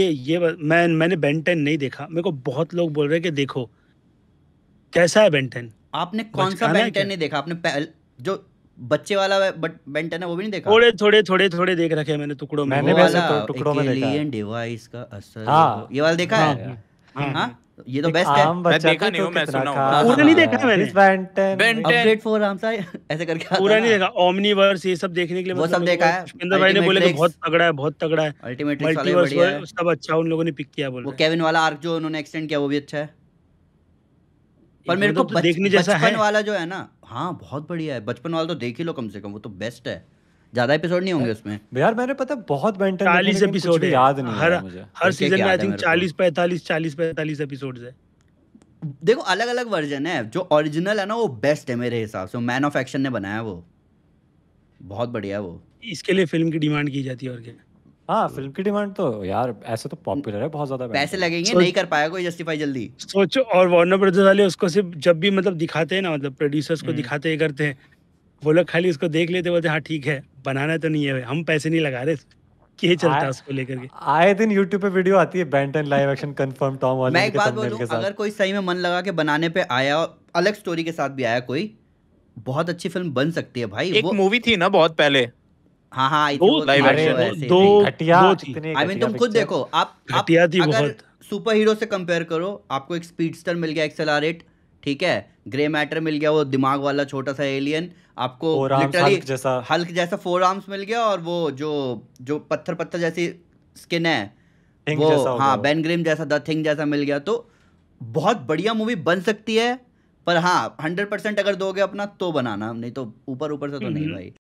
ये ये मैं मैंने बेंटेन नहीं देखा मेरे को बहुत लोग बोल रहे हैं कि देखो कैसा है बेंटेन आपने कौन सा बेंटेन नहीं देखा आपने पहल, जो बच्चे वाला बेंटेन है वो भी नहीं देखा थोड़े थोड़े थोड़े थोड़े देख रखे मैंने टुकड़ों में मैंने वैसे तो टुकड़ों में देखा एलियन डिवाइस का असर हाँ, ये वाला देखा हाँ, है हाँ, हाँ, हाँ। ये तो बेस्ट है मैं देखा तो नहीं हूं मैं सुना हूं पूरा नहीं देखा मैंने बेंटन अपडेट फॉर आराम से ऐसे करके पूरा नहीं देखा ओमनीवर्स ये सब देखने के लिए वो मतलब सब देखा है पुष्पेंद्र भाई ने बोले तो बहुत तगड़ा है बहुत तगड़ा है अल्टीमेट वाले बढ़िया है सब अच्छा उन लोगों ने पिक किया बोल वो केविन वाला आर्क जो उन्होंने एक्सटेंड किया वो भी अच्छा है पर मेरे मतलब को तो देखने जैसा है बचपन वाला जो है ना हां बहुत बढ़िया है बचपन वाला तो देख ही लो कम से कम वो तो बेस्ट है ज्यादा एपिसोड नहीं होंगे उसमें यार मैंने पता बहुत बेंटन चालीस एपिसोड याद नहीं हर हर सीजन में आई थिंक चालीस पैंतालीस चालीस पैंतालीस एपिसोड है देखो अलग अलग वर्जन है जो ओरिजिनल है ना वो बेस्ट है मेरे हिसाब से मैन ऑफ एक्शन ने बनाया वो बहुत बढ़िया वो इसके लिए फिल्म की डिमांड की जाती है और क्या हाँ फिल्म की डिमांड तो यार ऐसे तो पॉपुलर है बहुत ज्यादा पैसे लगेंगे सोच, नहीं कर पाया कोई जस्टिफाई जल्दी सोचो और वार्नर ब्रदर्स वाले उसको सिर्फ जब भी मतलब दिखाते हैं ना मतलब प्रोड्यूसर्स को हम्म। दिखाते करते हैं वो लोग खाली उसको देख लेते बोलते हाँ ठीक है बनाना तो नहीं है हम पैसे नहीं लगा रहे ये चलता उसको लेकर के आए दिन YouTube पे वीडियो आती है Ben Ten live action confirm Tom वाले मैं एक बात बोलूं अगर कोई सही में मन लगा के बनाने पे आया अलग स्टोरी के साथ भी आया कोई बहुत अच्छी फिल्म बन सकती है भाई एक मूवी थी ना बहुत पहले हाँ हाँ लाइव एक्शन दो घटिया आई मीन तुम खुद देखो आप घटिया थी बहुत सुपर हीरो से कंपेयर करो आपको एक स्पीडस्टर मिल गया एक्सेलरेट ठीक है ग्रे मैटर मिल गया वो दिमाग वाला छोटा सा एलियन आपको लिटरली जैसा हल्क जैसा फोर आर्म्स मिल गया और वो जो जो पत्थर पत्थर जैसी स्किन है वो हाँ बेन ग्रिम जैसा द थिंग जैसा मिल गया तो बहुत बढ़िया मूवी बन सकती है पर हाँ हंड्रेड परसेंट अगर दोगे अपना तो बनाना नहीं तो ऊपर ऊपर से तो नहीं भाई